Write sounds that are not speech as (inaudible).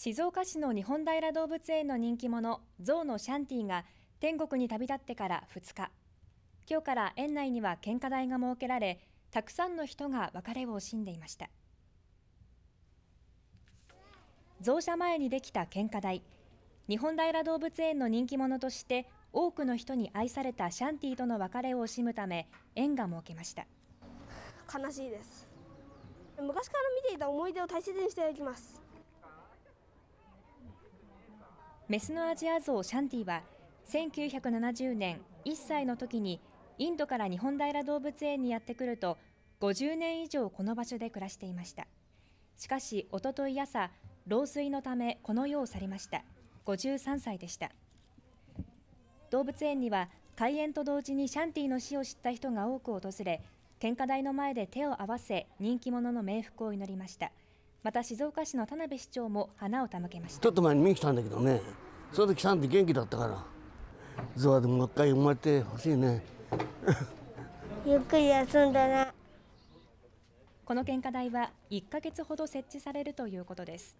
静岡市の日本平動物園の人気者象のシャンティが天国に旅立ってから2日今日から園内には献花台が設けられたくさんの人が別れを惜しんでいました増車前にできた献花台日本平動物園の人気者として多くの人に愛されたシャンティとの別れを惜しむため園が設けました悲しいです昔から見ていた思い出を大切にしていきますメスのアジアゾウシャンティは1970年1歳の時にインドから日本平動物園にやってくると50年以上この場所で暮らしていましたしかしおととい朝老衰のためこの世を去りました53歳でした動物園には開園と同時にシャンティの死を知った人が多く訪れ献花台の前で手を合わせ人気者の冥福を祈りました。また静岡市の田辺市長も花を手向けましたちょっと前に見に来たんだけどねその時さんって元気だったからゾワでもう一回生まれてほしいね (laughs) ゆっくり休んだなこの献花台は1ヶ月ほど設置されるということです